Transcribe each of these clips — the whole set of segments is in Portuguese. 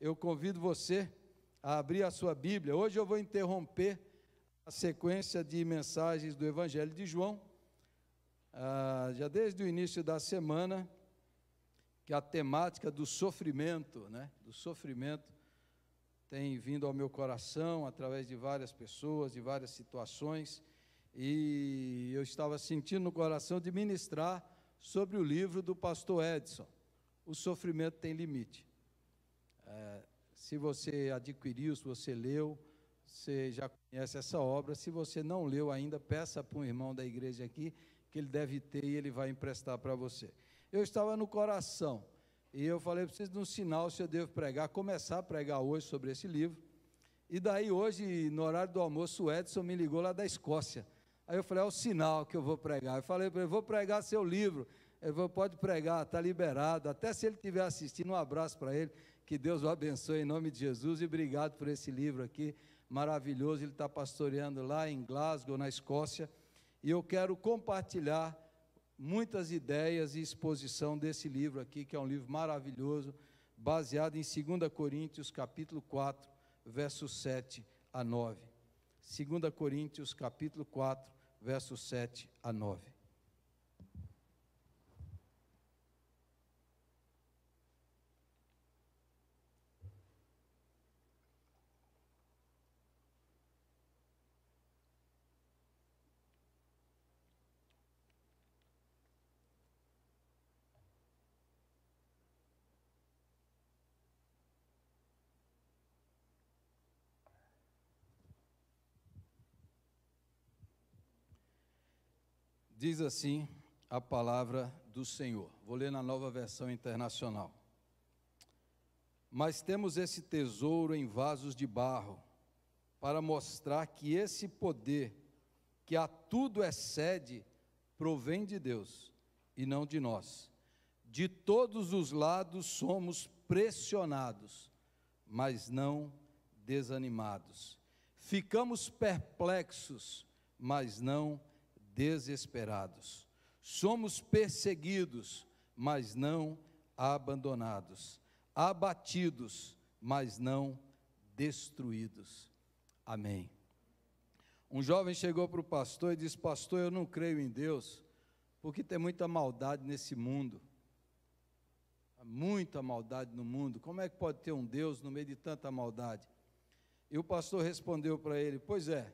eu convido você a abrir a sua Bíblia. Hoje eu vou interromper a sequência de mensagens do Evangelho de João, ah, já desde o início da semana, que a temática do sofrimento, né, do sofrimento, tem vindo ao meu coração através de várias pessoas, de várias situações, e eu estava sentindo no coração de ministrar sobre o livro do pastor Edson, O Sofrimento Tem Limite. É, se você adquiriu, se você leu, você já conhece essa obra. Se você não leu ainda, peça para um irmão da igreja aqui, que ele deve ter e ele vai emprestar para você. Eu estava no coração e eu falei preciso de um sinal se eu devo pregar, começar a pregar hoje sobre esse livro. E daí, hoje, no horário do almoço, o Edson me ligou lá da Escócia. Aí eu falei: é o sinal que eu vou pregar. Eu falei para ele: vou pregar seu livro. Ele falou: pode pregar, está liberado. Até se ele estiver assistindo, um abraço para ele, que Deus o abençoe em nome de Jesus e obrigado por esse livro aqui maravilhoso. Ele está pastoreando lá em Glasgow, na Escócia. E eu quero compartilhar muitas ideias e exposição desse livro aqui, que é um livro maravilhoso, baseado em 2 Coríntios, capítulo 4, versos 7 a 9. 2 Coríntios, capítulo 4, versos 7 a 9. Diz assim a palavra do Senhor. Vou ler na nova versão internacional. Mas temos esse tesouro em vasos de barro, para mostrar que esse poder, que a tudo excede, provém de Deus e não de nós. De todos os lados somos pressionados, mas não desanimados. Ficamos perplexos, mas não desanimados desesperados. Somos perseguidos, mas não abandonados. Abatidos, mas não destruídos. Amém. Um jovem chegou para o pastor e disse: Pastor, eu não creio em Deus, porque tem muita maldade nesse mundo. muita maldade no mundo. Como é que pode ter um Deus no meio de tanta maldade? E o pastor respondeu para ele: Pois é,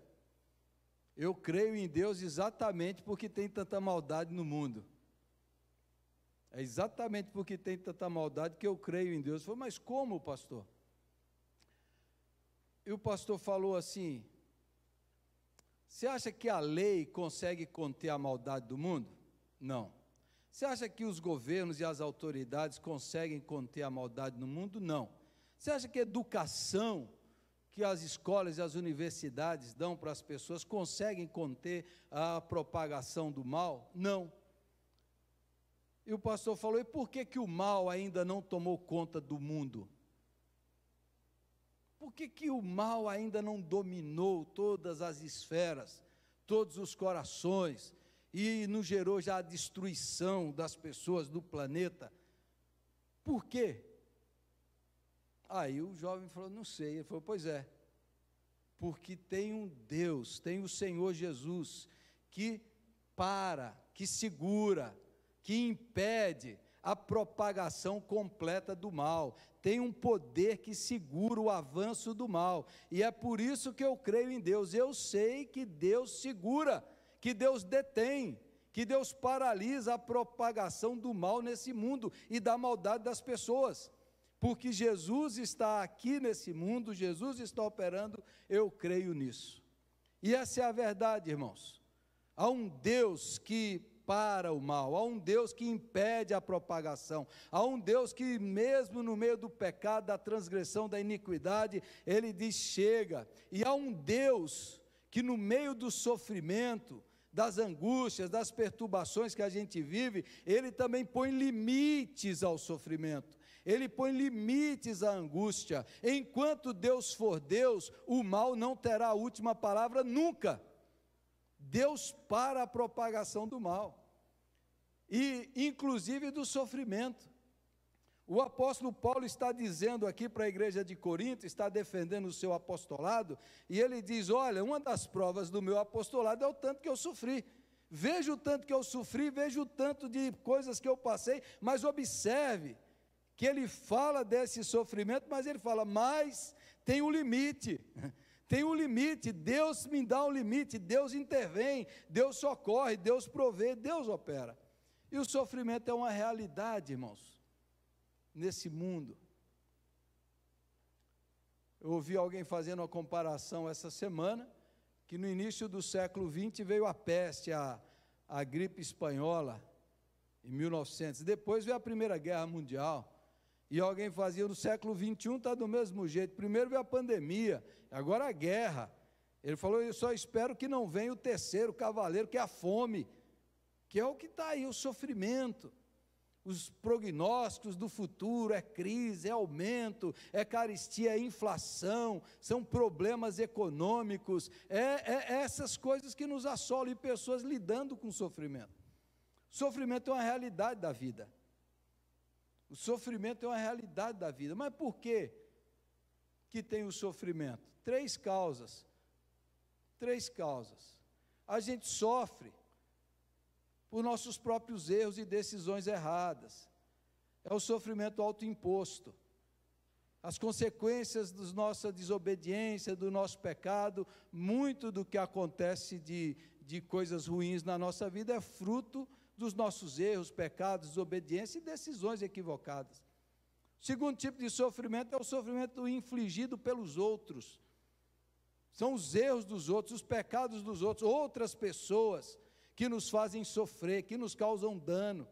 eu creio em Deus exatamente porque tem tanta maldade no mundo. É exatamente porque tem tanta maldade que eu creio em Deus. Foi falei, mas como, pastor? E o pastor falou assim: Você acha que a lei consegue conter a maldade do mundo? Não. Você acha que os governos e as autoridades conseguem conter a maldade no mundo? Não. Você acha que educação que as escolas e as universidades dão para as pessoas conseguem conter a propagação do mal? Não. E o pastor falou: e por que, que o mal ainda não tomou conta do mundo? Por que, que o mal ainda não dominou todas as esferas, todos os corações, e não gerou já a destruição das pessoas do planeta? Por quê? Aí o jovem falou: Não sei. Ele falou: Pois é, porque tem um Deus, tem o Senhor Jesus, que para, que segura, que impede a propagação completa do mal, tem um poder que segura o avanço do mal, e é por isso que eu creio em Deus. Eu sei que Deus segura, que Deus detém, que Deus paralisa a propagação do mal nesse mundo e da maldade das pessoas porque Jesus está aqui nesse mundo, Jesus está operando, eu creio nisso. E essa é a verdade, irmãos. Há um Deus que para o mal, há um Deus que impede a propagação, há um Deus que, mesmo no meio do pecado, da transgressão, da iniquidade, ele diz: chega. E há um Deus que, no meio do sofrimento, das angústias, das perturbações que a gente vive, ele também põe limites ao sofrimento. Ele põe limites à angústia. Enquanto Deus for Deus, o mal não terá a última palavra nunca. Deus para a propagação do mal e inclusive do sofrimento. O apóstolo Paulo está dizendo aqui para a igreja de Corinto, está defendendo o seu apostolado, e ele diz: Olha, uma das provas do meu apostolado é o tanto que eu sofri. Veja o tanto que eu sofri, veja o tanto de coisas que eu passei, mas observe, que ele fala desse sofrimento, mas ele fala, mas tem um limite. Tem um limite, Deus me dá um limite, Deus intervém, Deus socorre, Deus provê, Deus opera. E o sofrimento é uma realidade, irmãos, nesse mundo. Eu ouvi alguém fazendo uma comparação essa semana, que no início do século XX veio a peste, a, a gripe espanhola, em 1900. Depois veio a Primeira Guerra Mundial. E alguém fazia no século 21 está do mesmo jeito. Primeiro veio a pandemia, agora a guerra. Ele falou: Eu só espero que não venha o terceiro cavaleiro, que é a fome, que é o que está aí, o sofrimento. Os prognósticos do futuro é crise, é aumento, é caristia, é inflação, são problemas econômicos, é, é, é essas coisas que nos assolam e pessoas lidando com sofrimento. Sofrimento é uma realidade da vida. O sofrimento é uma realidade da vida. Mas por quê que tem o sofrimento? Três causas. Três causas. A gente sofre por nossos próprios erros e decisões erradas. É o sofrimento autoimposto. As consequências da nossa desobediência, do nosso pecado, muito do que acontece de, de coisas ruins na nossa vida é fruto dos nossos erros, pecados, desobediência e decisões equivocadas. O segundo tipo de sofrimento é o sofrimento infligido pelos outros. São os erros dos outros, os pecados dos outros, outras pessoas que nos fazem sofrer, que nos causam dano.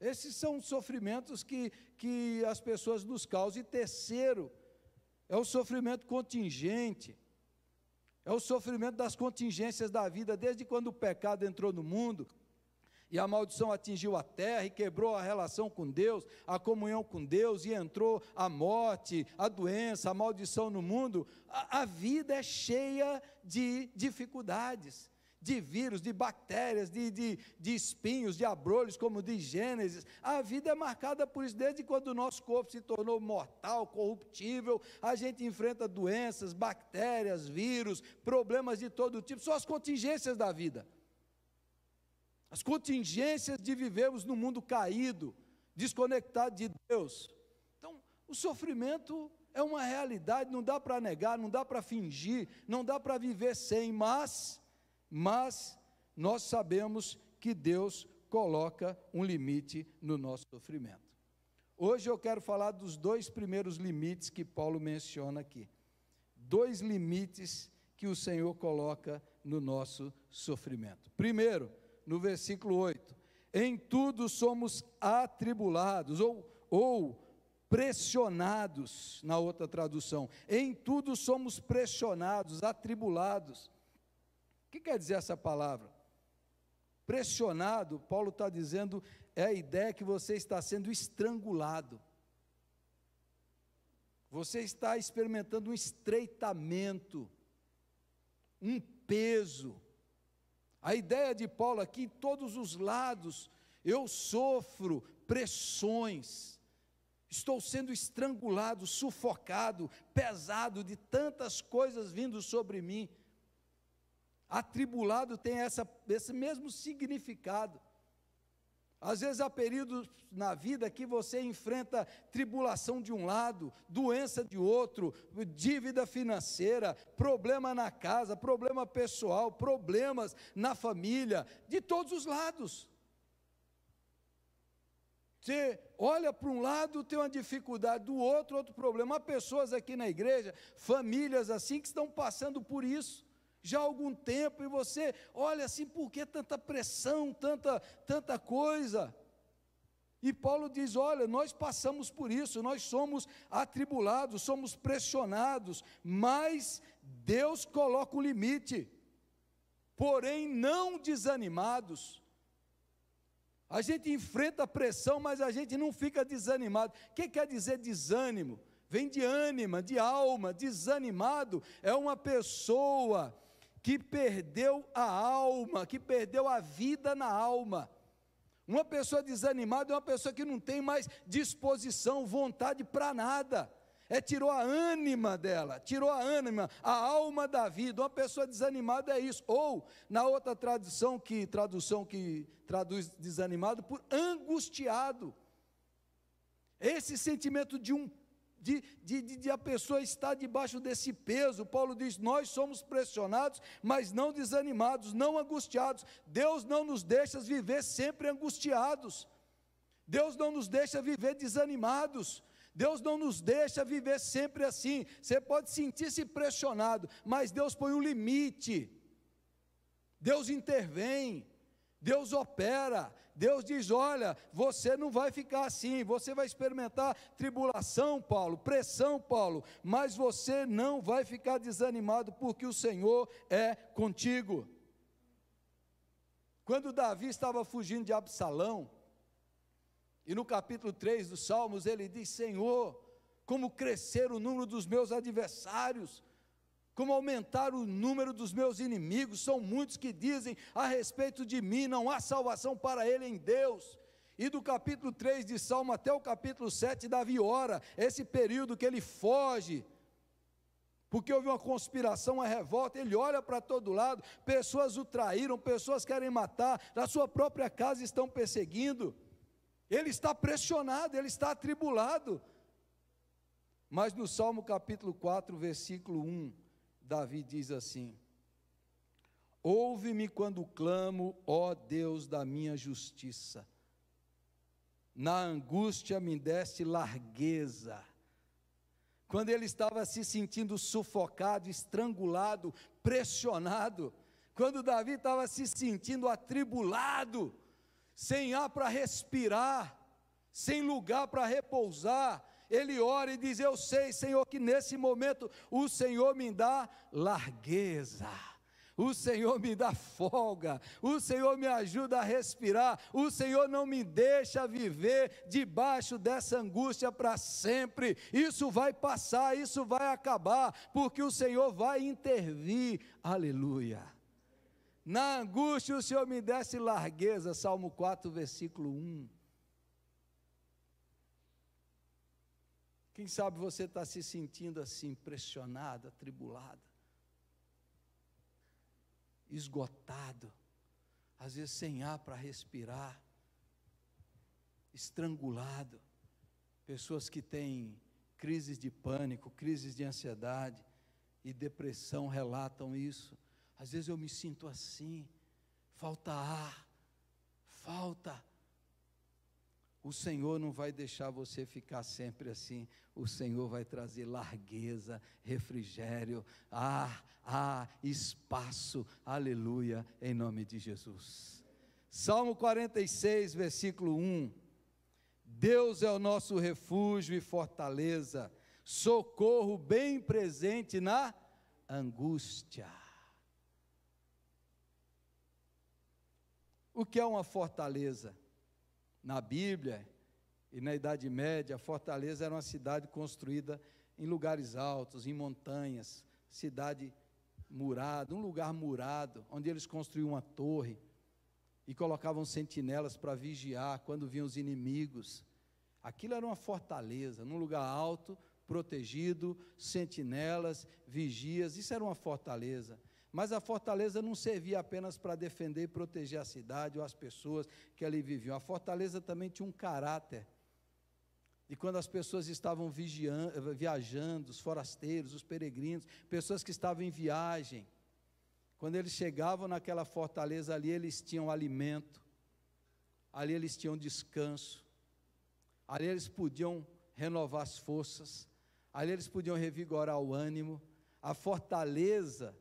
Esses são sofrimentos que, que as pessoas nos causam. E terceiro, é o sofrimento contingente. É o sofrimento das contingências da vida, desde quando o pecado entrou no mundo, e a maldição atingiu a terra e quebrou a relação com Deus, a comunhão com Deus, e entrou a morte, a doença, a maldição no mundo. A, a vida é cheia de dificuldades, de vírus, de bactérias, de, de, de espinhos, de abrolhos, como diz Gênesis. A vida é marcada por isso desde quando o nosso corpo se tornou mortal, corruptível. A gente enfrenta doenças, bactérias, vírus, problemas de todo tipo, são as contingências da vida as contingências de vivermos num mundo caído, desconectado de Deus. Então, o sofrimento é uma realidade, não dá para negar, não dá para fingir, não dá para viver sem, mas, mas nós sabemos que Deus coloca um limite no nosso sofrimento. Hoje eu quero falar dos dois primeiros limites que Paulo menciona aqui. Dois limites que o Senhor coloca no nosso sofrimento. Primeiro, no versículo 8: Em tudo somos atribulados, ou, ou pressionados, na outra tradução. Em tudo somos pressionados, atribulados. O que quer dizer essa palavra? Pressionado, Paulo está dizendo, é a ideia que você está sendo estrangulado. Você está experimentando um estreitamento, um peso, a ideia de Paulo aqui, em todos os lados, eu sofro pressões, estou sendo estrangulado, sufocado, pesado de tantas coisas vindo sobre mim. Atribulado tem essa, esse mesmo significado. Às vezes há períodos na vida que você enfrenta tribulação de um lado, doença de outro, dívida financeira, problema na casa, problema pessoal, problemas na família, de todos os lados. Você olha para um lado, tem uma dificuldade, do outro, outro problema. Há pessoas aqui na igreja, famílias assim, que estão passando por isso já há algum tempo e você olha assim, por que tanta pressão, tanta, tanta coisa? E Paulo diz: olha, nós passamos por isso, nós somos atribulados, somos pressionados, mas Deus coloca o limite, porém não desanimados. A gente enfrenta a pressão, mas a gente não fica desanimado. O que quer dizer desânimo? Vem de ânima, de alma, desanimado é uma pessoa que perdeu a alma, que perdeu a vida na alma. Uma pessoa desanimada é uma pessoa que não tem mais disposição, vontade para nada. É tirou a ânima dela, tirou a ânima, a alma da vida. Uma pessoa desanimada é isso. Ou na outra tradução que tradução que traduz desanimado por angustiado. Esse sentimento de um de, de, de, a pessoa estar debaixo desse peso. Paulo diz: Nós somos pressionados, mas não desanimados, não angustiados. Deus não nos deixa viver sempre angustiados. Deus não nos deixa viver desanimados. Deus não nos deixa viver sempre assim. Você pode sentir-se pressionado, mas Deus põe um limite. Deus intervém. Deus opera, Deus diz: olha, você não vai ficar assim, você vai experimentar tribulação, Paulo, pressão, Paulo, mas você não vai ficar desanimado, porque o Senhor é contigo. Quando Davi estava fugindo de Absalão, e no capítulo 3 dos Salmos ele diz: Senhor, como crescer o número dos meus adversários, como aumentar o número dos meus inimigos. São muitos que dizem a respeito de mim: não há salvação para ele em Deus. E do capítulo 3 de Salmo até o capítulo 7, Davi ora, esse período que ele foge, porque houve uma conspiração, uma revolta, ele olha para todo lado, pessoas o traíram, pessoas querem matar, na sua própria casa estão perseguindo. Ele está pressionado, ele está atribulado. Mas no Salmo capítulo 4, versículo 1, Davi diz assim: Ouve-me quando clamo, ó Deus da minha justiça. Na angústia me deste largueza. Quando ele estava se sentindo sufocado, estrangulado, pressionado, quando Davi estava se sentindo atribulado, sem ar para respirar, sem lugar para repousar, ele ora e diz: Eu sei, Senhor, que nesse momento o Senhor me dá largueza. O Senhor me dá folga, o Senhor me ajuda a respirar, o Senhor não me deixa viver debaixo dessa angústia para sempre. Isso vai passar, isso vai acabar, porque o Senhor vai intervir. Aleluia. Na angústia o Senhor me desse largueza, Salmo 4, versículo 1. Quem sabe você está se sentindo assim, pressionado, atribulado, esgotado, às vezes sem ar para respirar, estrangulado. Pessoas que têm crises de pânico, crises de ansiedade e depressão relatam isso. Às vezes eu me sinto assim, falta ar, falta o Senhor não vai deixar você ficar sempre assim. O Senhor vai trazer largueza, refrigério, ar, ar, espaço. Aleluia, em nome de Jesus. Salmo 46, versículo 1. Deus é o nosso refúgio e fortaleza, socorro bem presente na angústia. O que é uma fortaleza? na Bíblia e na Idade Média, Fortaleza era uma cidade construída em lugares altos, em montanhas, cidade murada, um lugar murado, onde eles construíam uma torre e colocavam sentinelas para vigiar quando vinham os inimigos. Aquilo era uma fortaleza, num lugar alto, protegido, sentinelas, vigias, isso era uma fortaleza. Mas a fortaleza não servia apenas para defender e proteger a cidade ou as pessoas que ali viviam. A fortaleza também tinha um caráter. E quando as pessoas estavam vigiando, eh, viajando, os forasteiros, os peregrinos, pessoas que estavam em viagem, quando eles chegavam naquela fortaleza ali, eles tinham alimento, ali eles tinham descanso, ali eles podiam renovar as forças, ali eles podiam revigorar o ânimo. A fortaleza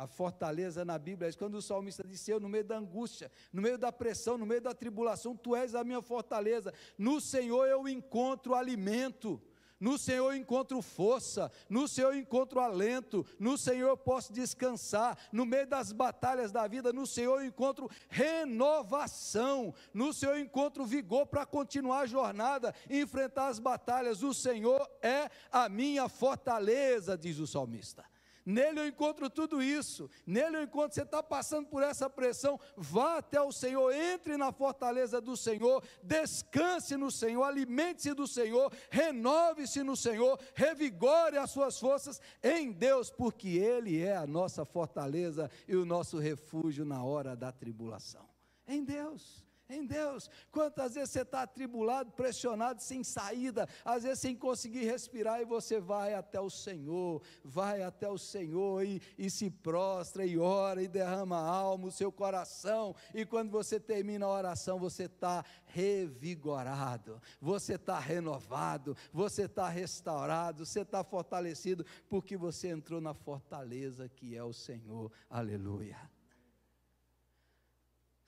a fortaleza na Bíblia é quando o salmista disse: Eu, no meio da angústia, no meio da pressão, no meio da tribulação, tu és a minha fortaleza. No Senhor eu encontro alimento. No Senhor eu encontro força, no Senhor eu encontro alento, no Senhor eu posso descansar, no meio das batalhas da vida, no Senhor eu encontro renovação, no Senhor eu encontro vigor para continuar a jornada e enfrentar as batalhas. O Senhor é a minha fortaleza, diz o salmista. Nele eu encontro tudo isso. Nele eu encontro, você está passando por essa pressão. Vá até o Senhor, entre na fortaleza do Senhor, descanse no Senhor, alimente-se do Senhor, renove-se no Senhor, revigore as suas forças em Deus, porque Ele é a nossa fortaleza e o nosso refúgio na hora da tribulação. Em Deus em Deus. Quantas vezes você está atribulado, pressionado, sem saída, às vezes sem conseguir respirar, e você vai até o Senhor, vai até o Senhor e, e se prostra, e ora, e derrama a alma, o seu coração, e quando você termina a oração, você está revigorado, você está renovado, você está restaurado, você está fortalecido, porque você entrou na fortaleza que é o Senhor. Aleluia.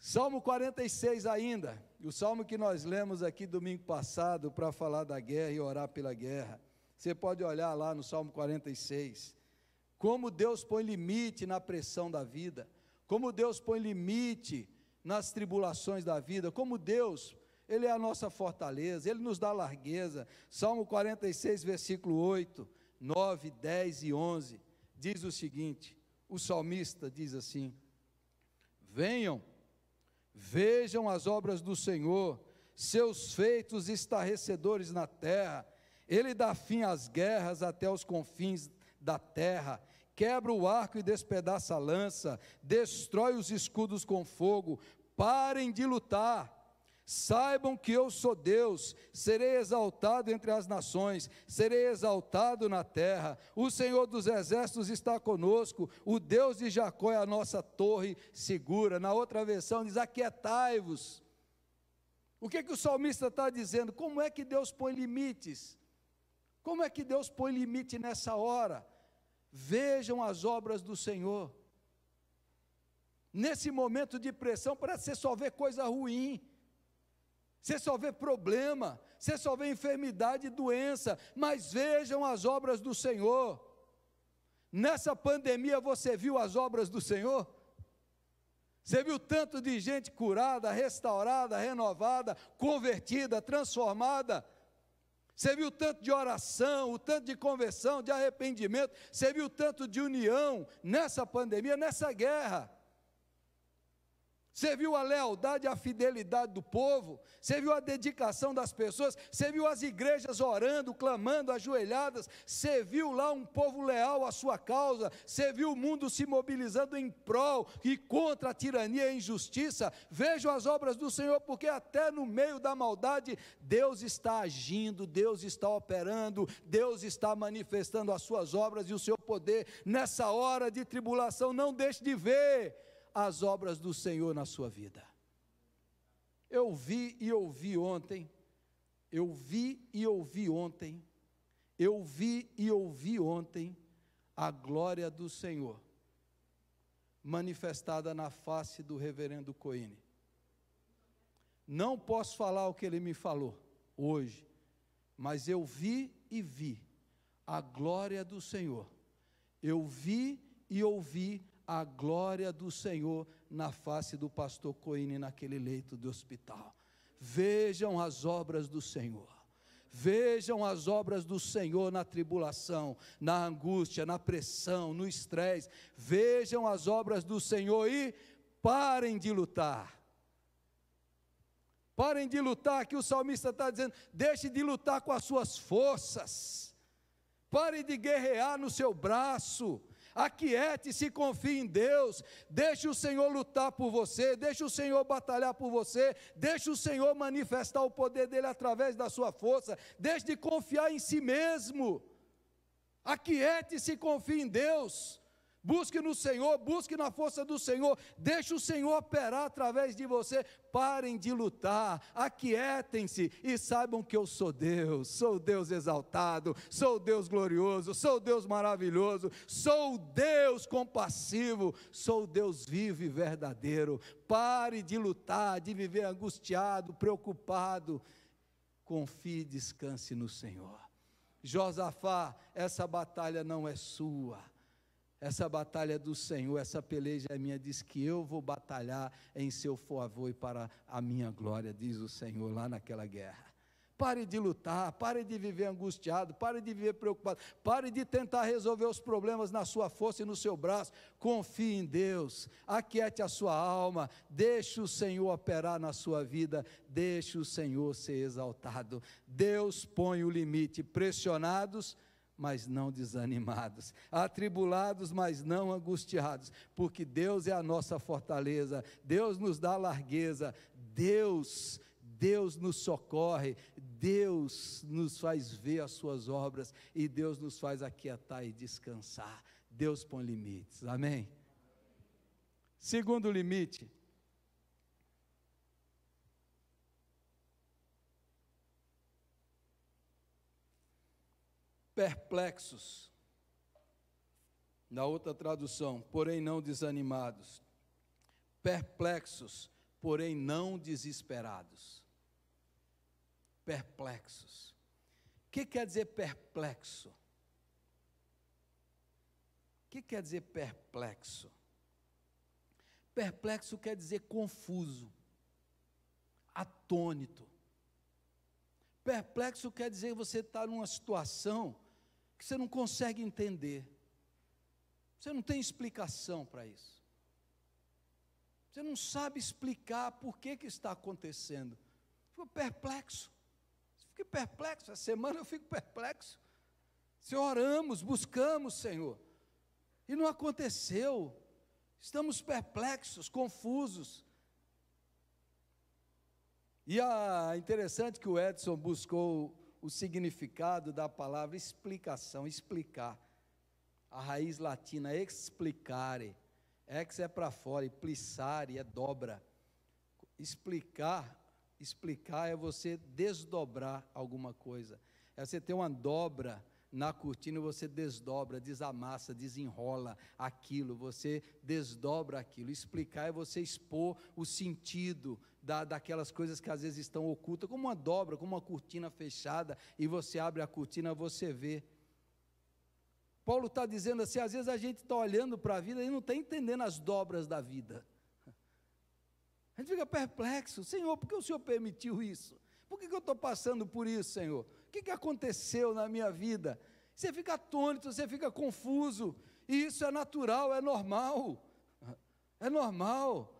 Salmo 46 ainda, o salmo que nós lemos aqui domingo passado para falar da guerra e orar pela guerra. Você pode olhar lá no Salmo 46. Como Deus põe limite na pressão da vida, como Deus põe limite nas tribulações da vida, como Deus, Ele é a nossa fortaleza, Ele nos dá largueza. Salmo 46, versículo 8, 9, 10 e 11, diz o seguinte: o salmista diz assim: Venham Vejam as obras do Senhor, seus feitos estarrecedores na terra. Ele dá fim às guerras até os confins da terra. Quebra o arco e despedaça a lança, destrói os escudos com fogo. Parem de lutar Saibam que eu sou Deus, serei exaltado entre as nações, serei exaltado na terra. O Senhor dos exércitos está conosco, o Deus de Jacó é a nossa torre segura. Na outra versão diz: Aquietai-vos. O que, que o salmista está dizendo? Como é que Deus põe limites? Como é que Deus põe limite nessa hora? Vejam as obras do Senhor. Nesse momento de pressão, parece que você só vê coisa ruim você só vê problema, você só vê enfermidade e doença, mas vejam as obras do Senhor. Nessa pandemia você viu as obras do Senhor? Você viu tanto de gente curada, restaurada, renovada, convertida, transformada? Você viu tanto de oração, o tanto de conversão, de arrependimento? Você viu tanto de união nessa pandemia, nessa guerra? Você viu a lealdade e a fidelidade do povo? Você viu a dedicação das pessoas? Você viu as igrejas orando, clamando, ajoelhadas? Você viu lá um povo leal à sua causa? Você viu o mundo se mobilizando em prol e contra a tirania e a injustiça? Vejam as obras do Senhor, porque até no meio da maldade, Deus está agindo, Deus está operando, Deus está manifestando as suas obras e o seu poder. Nessa hora de tribulação, não deixe de ver as obras do Senhor na sua vida. Eu vi e ouvi ontem, eu vi e ouvi ontem, eu vi e ouvi ontem a glória do Senhor manifestada na face do reverendo Coine. Não posso falar o que ele me falou hoje, mas eu vi e vi a glória do Senhor. Eu vi e ouvi a glória do Senhor na face do pastor Coine naquele leito do hospital. Vejam as obras do Senhor. Vejam as obras do Senhor na tribulação, na angústia, na pressão, no estresse. Vejam as obras do Senhor e parem de lutar. Parem de lutar, que o salmista está dizendo, deixe de lutar com as suas forças. Pare de guerrear no seu braço. Aquiete-se, confie em Deus. Deixe o Senhor lutar por você, deixe o Senhor batalhar por você, deixe o Senhor manifestar o poder dele através da sua força. Deixe de confiar em si mesmo. Aquiete-se, confie em Deus. Busque no Senhor, busque na força do Senhor, deixe o Senhor operar através de você. Parem de lutar, aquietem-se e saibam que eu sou Deus, sou Deus exaltado, sou Deus glorioso, sou Deus maravilhoso, sou Deus compassivo, sou Deus vivo e verdadeiro. Pare de lutar, de viver angustiado, preocupado. Confie e descanse no Senhor. Josafá, essa batalha não é sua essa batalha do Senhor, essa peleja é minha, diz que eu vou batalhar em seu favor e para a minha glória, diz o Senhor lá naquela guerra. Pare de lutar, pare de viver angustiado, pare de viver preocupado, pare de tentar resolver os problemas na sua força e no seu braço. Confie em Deus, aquiete a sua alma, deixe o Senhor operar na sua vida, deixe o Senhor ser exaltado. Deus põe o limite, pressionados mas não desanimados, atribulados, mas não angustiados, porque Deus é a nossa fortaleza, Deus nos dá largueza, Deus, Deus nos socorre, Deus nos faz ver as suas obras e Deus nos faz aquietar e descansar. Deus põe limites. Amém. Segundo limite, perplexos. Na outra tradução, porém não desanimados. Perplexos, porém não desesperados. Perplexos. O que quer dizer perplexo? O que quer dizer perplexo? Perplexo quer dizer confuso, atônito, Perplexo quer dizer que você está numa situação que você não consegue entender. Você não tem explicação para isso. Você não sabe explicar por que, que está acontecendo. Fico perplexo. Fico perplexo. Essa semana eu fico perplexo. Se oramos, buscamos, Senhor, e não aconteceu. Estamos perplexos, confusos. E é interessante que o Edson buscou o significado da palavra explicação, explicar. A raiz latina explicare, ex é para fora, e plissare é dobra. Explicar, explicar é você desdobrar alguma coisa. É você ter uma dobra na cortina, e você desdobra, desamassa, desenrola aquilo, você desdobra aquilo. Explicar é você expor o sentido, da, daquelas coisas que às vezes estão ocultas, como uma dobra, como uma cortina fechada, e você abre a cortina, você vê. Paulo está dizendo assim: às vezes a gente está olhando para a vida e não está entendendo as dobras da vida. A gente fica perplexo, Senhor, por que o Senhor permitiu isso? Por que, que eu estou passando por isso, Senhor? O que, que aconteceu na minha vida? Você fica atônito, você fica confuso, e isso é natural, é normal. É normal.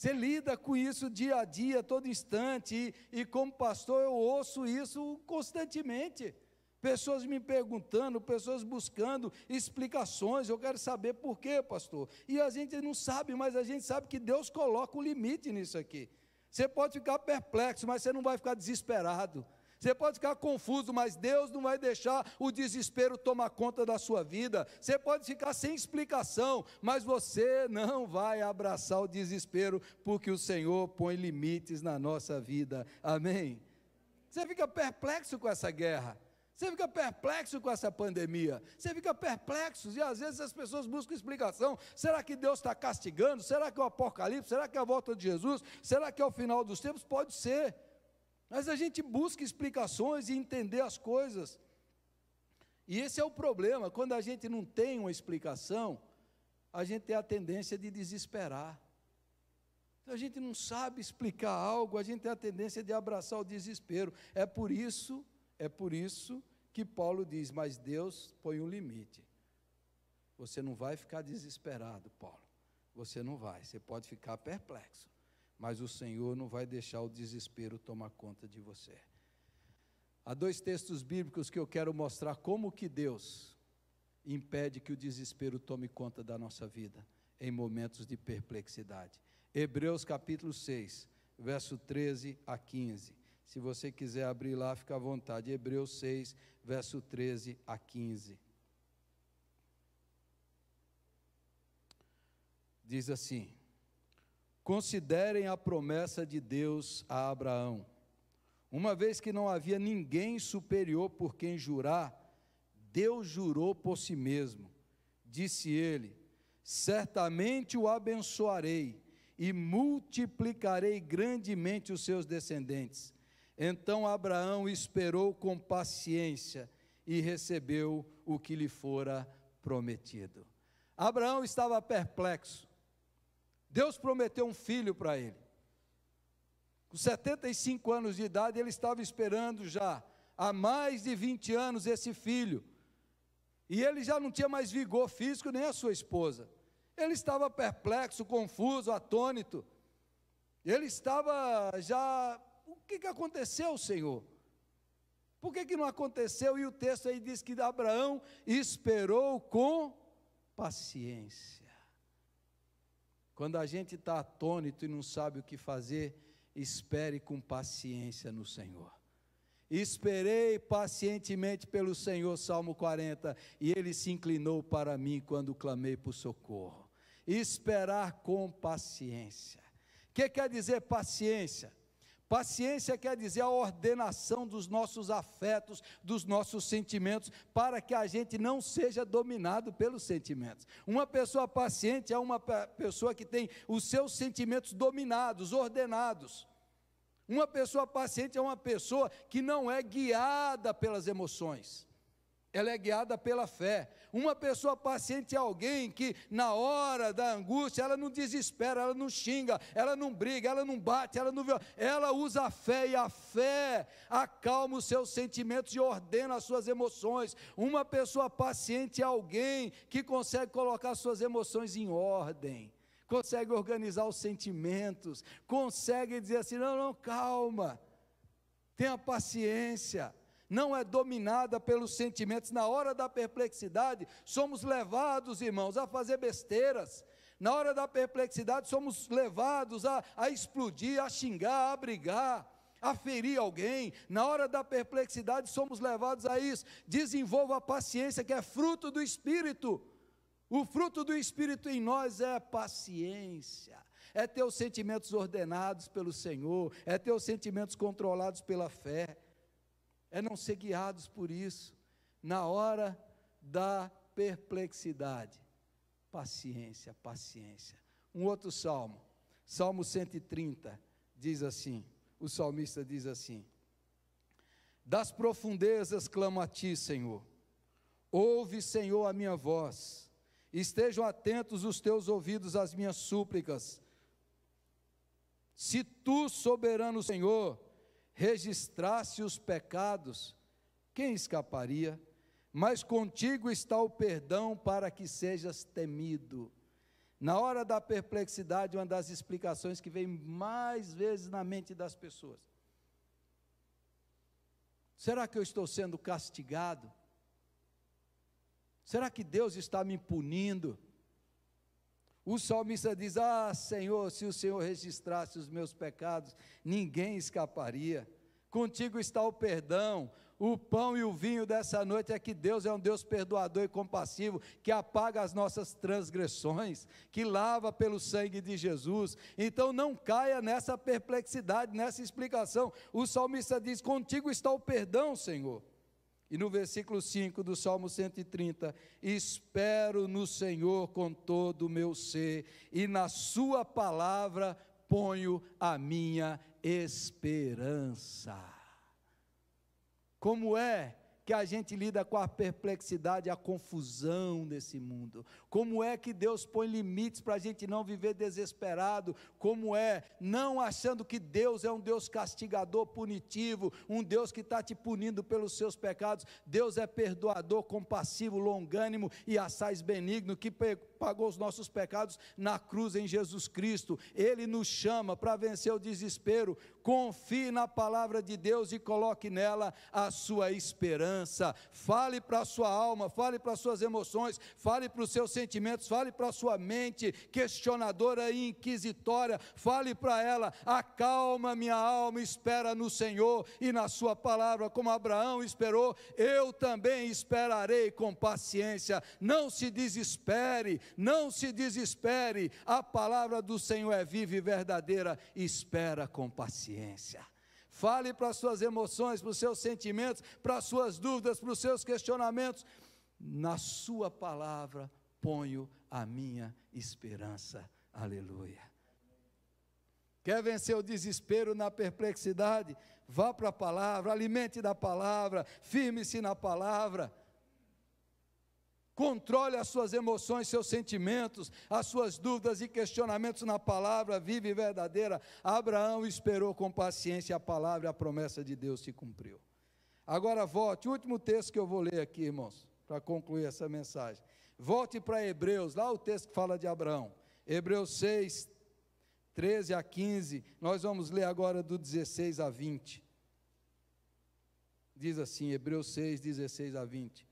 Você lida com isso dia a dia, todo instante, e, e como pastor eu ouço isso constantemente. Pessoas me perguntando, pessoas buscando explicações, eu quero saber por quê, pastor. E a gente não sabe, mas a gente sabe que Deus coloca um limite nisso aqui. Você pode ficar perplexo, mas você não vai ficar desesperado. Você pode ficar confuso, mas Deus não vai deixar o desespero tomar conta da sua vida. Você pode ficar sem explicação, mas você não vai abraçar o desespero, porque o Senhor põe limites na nossa vida. Amém? Você fica perplexo com essa guerra. Você fica perplexo com essa pandemia. Você fica perplexo e às vezes as pessoas buscam explicação. Será que Deus está castigando? Será que é o apocalipse? Será que é a volta de Jesus? Será que é o final dos tempos? Pode ser. Mas a gente busca explicações e entender as coisas. E esse é o problema, quando a gente não tem uma explicação, a gente tem a tendência de desesperar. Então a gente não sabe explicar algo, a gente tem a tendência de abraçar o desespero. É por isso, é por isso que Paulo diz: "Mas Deus põe um limite. Você não vai ficar desesperado, Paulo. Você não vai, você pode ficar perplexo mas o Senhor não vai deixar o desespero tomar conta de você. Há dois textos bíblicos que eu quero mostrar como que Deus impede que o desespero tome conta da nossa vida em momentos de perplexidade. Hebreus capítulo 6, verso 13 a 15. Se você quiser abrir lá, fica à vontade. Hebreus 6, verso 13 a 15. Diz assim: Considerem a promessa de Deus a Abraão. Uma vez que não havia ninguém superior por quem jurar, Deus jurou por si mesmo. Disse ele: Certamente o abençoarei e multiplicarei grandemente os seus descendentes. Então Abraão esperou com paciência e recebeu o que lhe fora prometido. Abraão estava perplexo Deus prometeu um filho para ele. Com 75 anos de idade, ele estava esperando já há mais de 20 anos esse filho. E ele já não tinha mais vigor físico nem a sua esposa. Ele estava perplexo, confuso, atônito. Ele estava já. O que, que aconteceu, Senhor? Por que, que não aconteceu? E o texto aí diz que Abraão esperou com paciência. Quando a gente está atônito e não sabe o que fazer, espere com paciência no Senhor. Esperei pacientemente pelo Senhor, Salmo 40, e ele se inclinou para mim quando clamei por socorro. Esperar com paciência. O que quer dizer paciência? Paciência quer dizer a ordenação dos nossos afetos, dos nossos sentimentos, para que a gente não seja dominado pelos sentimentos. Uma pessoa paciente é uma pessoa que tem os seus sentimentos dominados, ordenados. Uma pessoa paciente é uma pessoa que não é guiada pelas emoções ela é guiada pela fé. Uma pessoa paciente é alguém que, na hora da angústia, ela não desespera, ela não xinga, ela não briga, ela não bate, ela não viola. Ela usa a fé e a fé acalma os seus sentimentos e ordena as suas emoções. Uma pessoa paciente é alguém que consegue colocar suas emoções em ordem consegue organizar os sentimentos, consegue dizer assim: não, não, calma, tenha paciência, não é dominada pelos sentimentos. Na hora da perplexidade, somos levados, irmãos, a fazer besteiras. Na hora da perplexidade, somos levados a, a explodir, a xingar, a brigar a ferir alguém, na hora da perplexidade somos levados a isso. Desenvolva a paciência, que é fruto do Espírito. O fruto do Espírito em nós é paciência, é ter os sentimentos ordenados pelo Senhor, é ter os sentimentos controlados pela fé é não ser guiados por isso. Na hora da perplexidade, paciência, paciência. Um outro salmo, Salmo 130, diz assim: o salmista diz assim: Das profundezas clamo a ti, Senhor. Ouve, Senhor, a minha voz. Estejam atentos os teus ouvidos às minhas súplicas. Se tu, soberano Senhor, registrasse os pecados, quem escaparia? Mas contigo está o perdão para que sejas temido. Na hora da perplexidade, uma das explicações que vem mais vezes na mente das pessoas. Será que eu estou sendo castigado? Será que Deus está me punindo? O salmista diz: Ah, Senhor, se o Senhor registrasse os meus pecados, ninguém escaparia. Contigo está o perdão. O pão e o vinho dessa noite é que Deus é um Deus perdoador e compassivo, que apaga as nossas transgressões, que lava pelo sangue de Jesus. Então não caia nessa perplexidade, nessa explicação. O salmista diz: Contigo está o perdão, Senhor. E no versículo 5 do Salmo 130, espero no Senhor com todo o meu ser, e na Sua palavra ponho a minha esperança. Como é que a gente lida com a perplexidade, a confusão desse mundo. Como é que Deus põe limites para a gente não viver desesperado? Como é não achando que Deus é um Deus castigador, punitivo, um Deus que está te punindo pelos seus pecados? Deus é perdoador, compassivo, longânimo e assaz benigno, que pagou os nossos pecados na cruz em Jesus Cristo. Ele nos chama para vencer o desespero. Confie na palavra de Deus e coloque nela a sua esperança. Fale para a sua alma, fale para as suas emoções, fale para os seus sentimentos, fale para a sua mente questionadora e inquisitória. Fale para ela: acalma minha alma, espera no Senhor e na sua palavra, como Abraão esperou, eu também esperarei com paciência. Não se desespere, não se desespere, a palavra do Senhor é viva e verdadeira, espera com paciência. Fale para as suas emoções, para os seus sentimentos, para as suas dúvidas, para os seus questionamentos. Na sua palavra ponho a minha esperança. Aleluia. Quer vencer o desespero na perplexidade? Vá para a palavra, alimente da palavra, firme-se na palavra. Controle as suas emoções, seus sentimentos, as suas dúvidas e questionamentos na palavra viva e verdadeira. Abraão esperou com paciência a palavra e a promessa de Deus se cumpriu. Agora volte, o último texto que eu vou ler aqui, irmãos, para concluir essa mensagem. Volte para Hebreus, lá o texto que fala de Abraão. Hebreus 6, 13 a 15. Nós vamos ler agora do 16 a 20. Diz assim, Hebreus 6, 16 a 20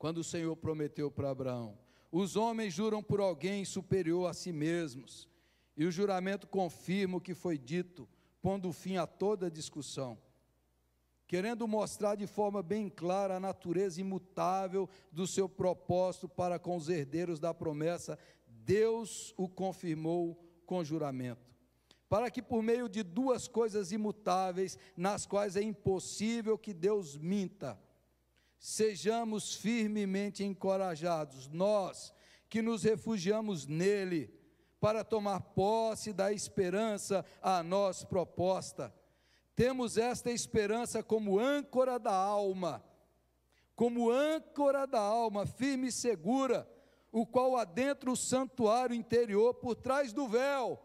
quando o Senhor prometeu para Abraão. Os homens juram por alguém superior a si mesmos, e o juramento confirma o que foi dito, pondo fim a toda discussão. Querendo mostrar de forma bem clara a natureza imutável do seu propósito para com os herdeiros da promessa, Deus o confirmou com juramento para que por meio de duas coisas imutáveis, nas quais é impossível que Deus minta, sejamos firmemente encorajados, nós que nos refugiamos nele, para tomar posse da esperança a nós proposta. Temos esta esperança como âncora da alma, como âncora da alma, firme e segura, o qual adentra o santuário interior por trás do véu.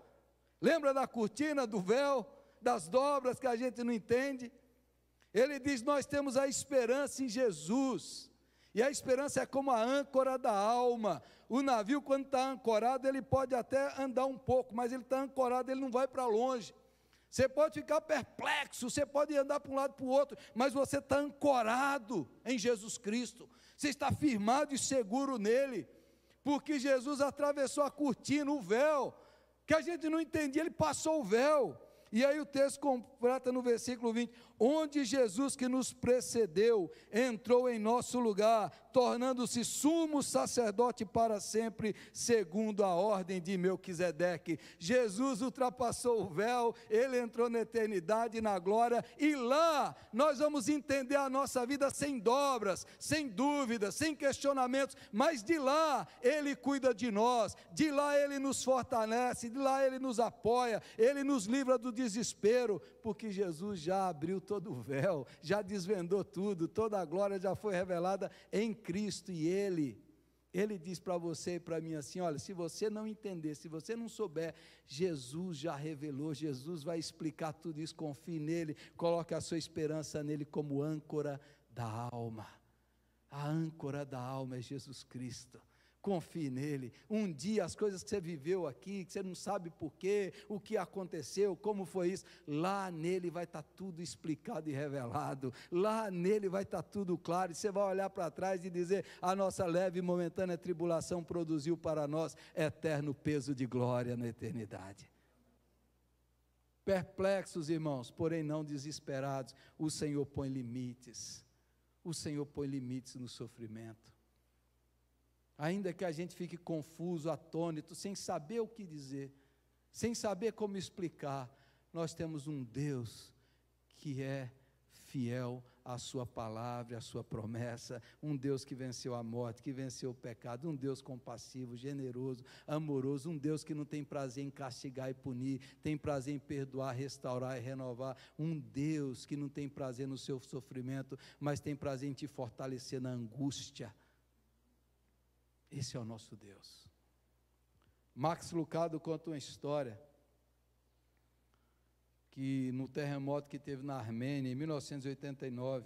Lembra da cortina, do véu, das dobras que a gente não entende? Ele diz: Nós temos a esperança em Jesus. E a esperança é como a âncora da alma. O navio, quando está ancorado, ele pode até andar um pouco, mas ele está ancorado, ele não vai para longe. Você pode ficar perplexo, você pode andar para um lado para o outro, mas você está ancorado em Jesus Cristo. Você está firmado e seguro nele, porque Jesus atravessou a cortina, o véu, que a gente não entendia, ele passou o véu. E aí o texto completa no versículo 20: onde Jesus que nos precedeu entrou em nosso lugar, tornando-se sumo sacerdote para sempre, segundo a ordem de Melquisedeque. Jesus ultrapassou o véu, ele entrou na eternidade, na glória, e lá nós vamos entender a nossa vida sem dobras, sem dúvidas, sem questionamentos, mas de lá ele cuida de nós, de lá ele nos fortalece, de lá ele nos apoia, ele nos livra do desespero, porque Jesus já abriu todo o véu, já desvendou tudo, toda a glória já foi revelada em Cristo e Ele. Ele diz para você e para mim assim: olha, se você não entender, se você não souber, Jesus já revelou, Jesus vai explicar tudo isso, confie nele, coloque a sua esperança nele como âncora da alma. A âncora da alma é Jesus Cristo confie nele. Um dia as coisas que você viveu aqui, que você não sabe porquê, o que aconteceu, como foi isso, lá nele vai estar tá tudo explicado e revelado. Lá nele vai estar tá tudo claro. E você vai olhar para trás e dizer: a nossa leve e momentânea tribulação produziu para nós eterno peso de glória na eternidade. Perplexos, irmãos, porém não desesperados, o Senhor põe limites. O Senhor põe limites no sofrimento. Ainda que a gente fique confuso, atônito, sem saber o que dizer, sem saber como explicar, nós temos um Deus que é fiel à sua palavra, à sua promessa, um Deus que venceu a morte, que venceu o pecado, um Deus compassivo, generoso, amoroso, um Deus que não tem prazer em castigar e punir, tem prazer em perdoar, restaurar e renovar, um Deus que não tem prazer no seu sofrimento, mas tem prazer em te fortalecer na angústia esse é o nosso Deus. Max Lucado conta uma história que no terremoto que teve na Armênia em 1989,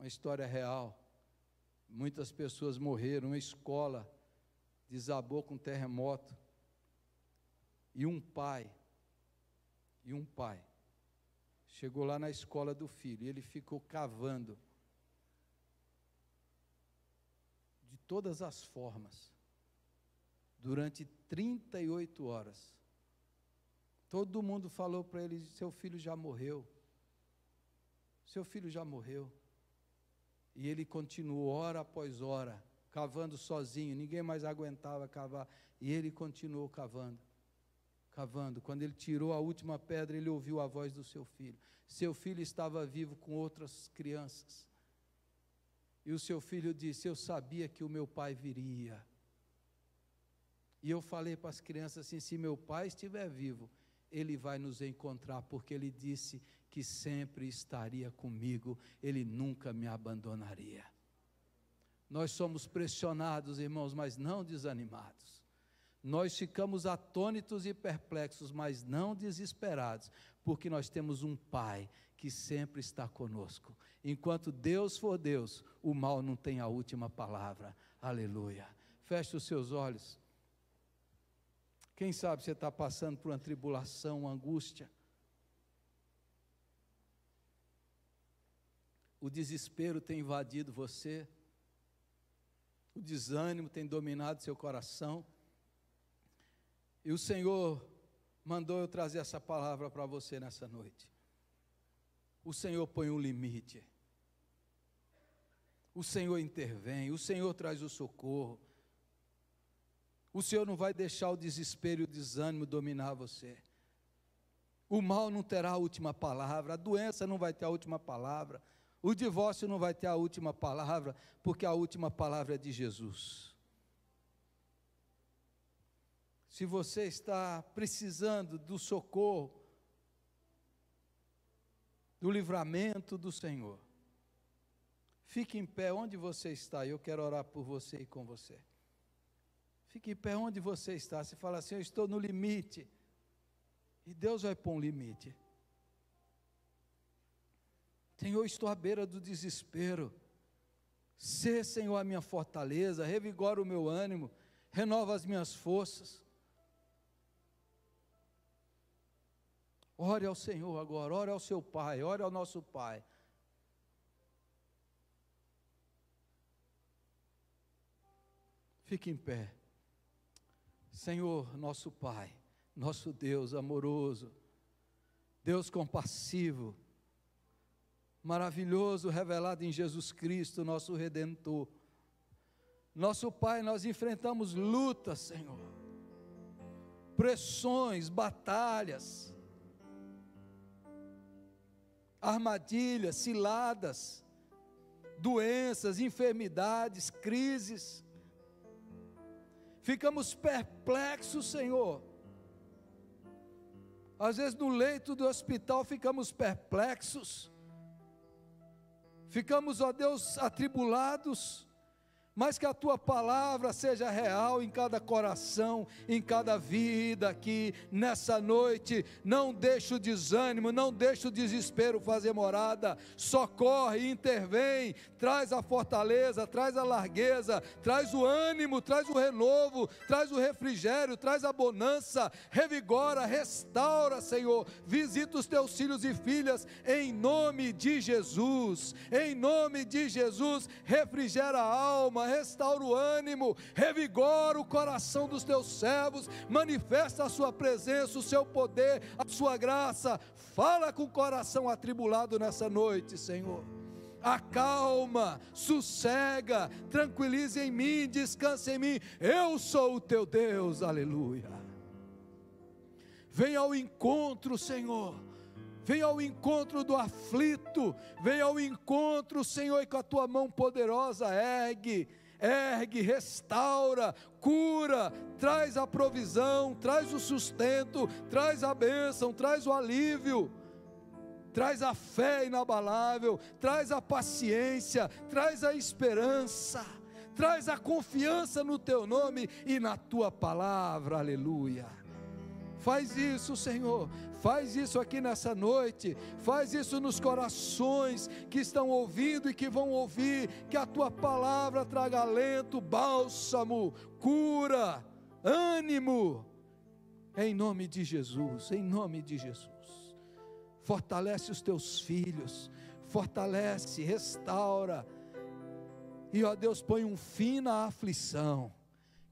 uma história real. Muitas pessoas morreram, uma escola desabou com um terremoto. E um pai, e um pai, chegou lá na escola do filho, e ele ficou cavando todas as formas, durante 38 horas. Todo mundo falou para ele: seu filho já morreu. Seu filho já morreu. E ele continuou hora após hora, cavando sozinho, ninguém mais aguentava cavar. E ele continuou cavando, cavando. Quando ele tirou a última pedra, ele ouviu a voz do seu filho. Seu filho estava vivo com outras crianças. E o seu filho disse: Eu sabia que o meu pai viria. E eu falei para as crianças assim: se meu pai estiver vivo, ele vai nos encontrar, porque ele disse que sempre estaria comigo, ele nunca me abandonaria. Nós somos pressionados, irmãos, mas não desanimados. Nós ficamos atônitos e perplexos, mas não desesperados, porque nós temos um Pai que sempre está conosco. Enquanto Deus for Deus, o mal não tem a última palavra. Aleluia. Feche os seus olhos. Quem sabe você está passando por uma tribulação, uma angústia. O desespero tem invadido você. O desânimo tem dominado seu coração. E o Senhor mandou eu trazer essa palavra para você nessa noite. O Senhor põe um limite. O Senhor intervém, o Senhor traz o socorro. O Senhor não vai deixar o desespero e o desânimo dominar você. O mal não terá a última palavra, a doença não vai ter a última palavra, o divórcio não vai ter a última palavra, porque a última palavra é de Jesus se você está precisando do socorro, do livramento do Senhor. Fique em pé onde você está, e eu quero orar por você e com você. Fique em pé onde você está. Se fala assim, eu estou no limite. E Deus vai pôr um limite. Senhor, estou à beira do desespero. Sê, Senhor, a minha fortaleza, revigora o meu ânimo, renova as minhas forças. Ore ao Senhor agora, ore ao seu Pai, ore ao nosso Pai. Fique em pé. Senhor, nosso Pai, nosso Deus amoroso, Deus compassivo, maravilhoso revelado em Jesus Cristo, nosso Redentor. Nosso Pai, nós enfrentamos lutas, Senhor, pressões, batalhas, armadilhas, ciladas, doenças, enfermidades, crises. Ficamos perplexos, Senhor. Às vezes no leito do hospital ficamos perplexos, ficamos, ó Deus, atribulados, mas que a tua palavra seja real em cada coração, em cada vida aqui nessa noite. Não deixa o desânimo, não deixa o desespero fazer morada. Socorre, intervém, traz a fortaleza, traz a largueza, traz o ânimo, traz o renovo, traz o refrigério, traz a bonança. Revigora, restaura, Senhor. Visita os teus filhos e filhas em nome de Jesus. Em nome de Jesus, refrigera a alma alma, restaura o ânimo, revigora o coração dos teus servos, manifesta a sua presença, o seu poder, a sua graça. Fala com o coração atribulado nessa noite, Senhor acalma, sossega, tranquilize em mim, descansa em mim. Eu sou o teu Deus, aleluia. Venha ao encontro, Senhor Vem ao encontro do aflito, vem ao encontro, Senhor, e com a tua mão poderosa ergue, ergue, restaura, cura, traz a provisão, traz o sustento, traz a bênção, traz o alívio traz a fé inabalável, traz a paciência, traz a esperança, traz a confiança no teu nome e na tua palavra, aleluia. Faz isso, Senhor, Faz isso aqui nessa noite, faz isso nos corações que estão ouvindo e que vão ouvir, que a tua palavra traga alento, bálsamo, cura, ânimo. Em nome de Jesus, em nome de Jesus. Fortalece os teus filhos, fortalece, restaura. E ó Deus, põe um fim na aflição.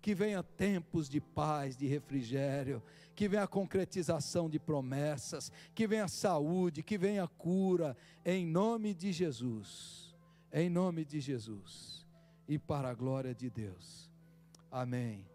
Que venha tempos de paz, de refrigério, que venha a concretização de promessas, que venha a saúde, que venha a cura, em nome de Jesus, em nome de Jesus, e para a glória de Deus. Amém.